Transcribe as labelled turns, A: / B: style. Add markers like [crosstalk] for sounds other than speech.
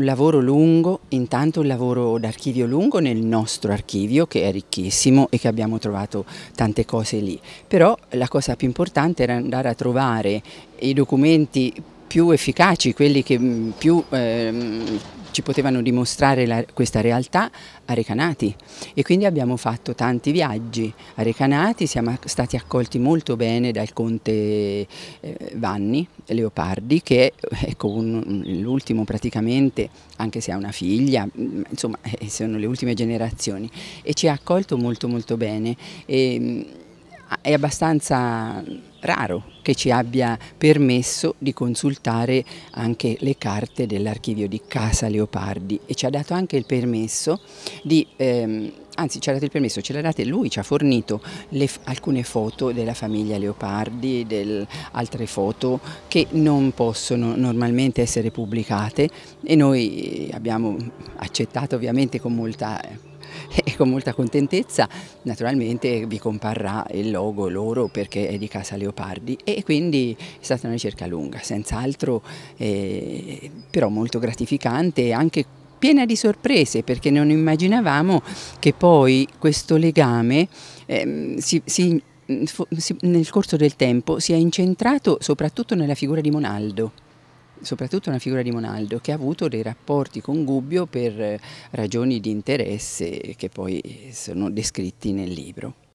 A: un lavoro lungo, intanto un lavoro d'archivio lungo nel nostro archivio che è ricchissimo e che abbiamo trovato tante cose lì, però la cosa più importante era andare a trovare i documenti più efficaci, quelli che mm, più... Ehm, ci potevano dimostrare la, questa realtà a Recanati e quindi abbiamo fatto tanti viaggi a Recanati, siamo stati accolti molto bene dal conte eh, Vanni Leopardi che ecco, l'ultimo praticamente, anche se ha una figlia, mm, insomma eh, sono le ultime generazioni e ci ha accolto molto molto bene. E, mm, Ah, è abbastanza raro che ci abbia permesso di consultare anche le carte dell'archivio di Casa Leopardi e ci ha dato anche il permesso di, ehm, anzi ci ha dato il permesso, ce l'ha date lui, ci ha fornito le, alcune foto della famiglia Leopardi, del, altre foto che non possono normalmente essere pubblicate e noi abbiamo accettato ovviamente con molta eh, [laughs] e con molta contentezza naturalmente vi comparrà il logo loro perché è di Casa Leopardi e quindi è stata una ricerca lunga, senz'altro eh, però molto gratificante e anche piena di sorprese perché non immaginavamo che poi questo legame eh, si, mm, si, nel corso del tempo si sia incentrato soprattutto nella figura di Monaldo soprattutto una figura di Monaldo che ha avuto dei rapporti con Gubbio per eh, ragioni di interesse che poi eh, sono descritti nel libro.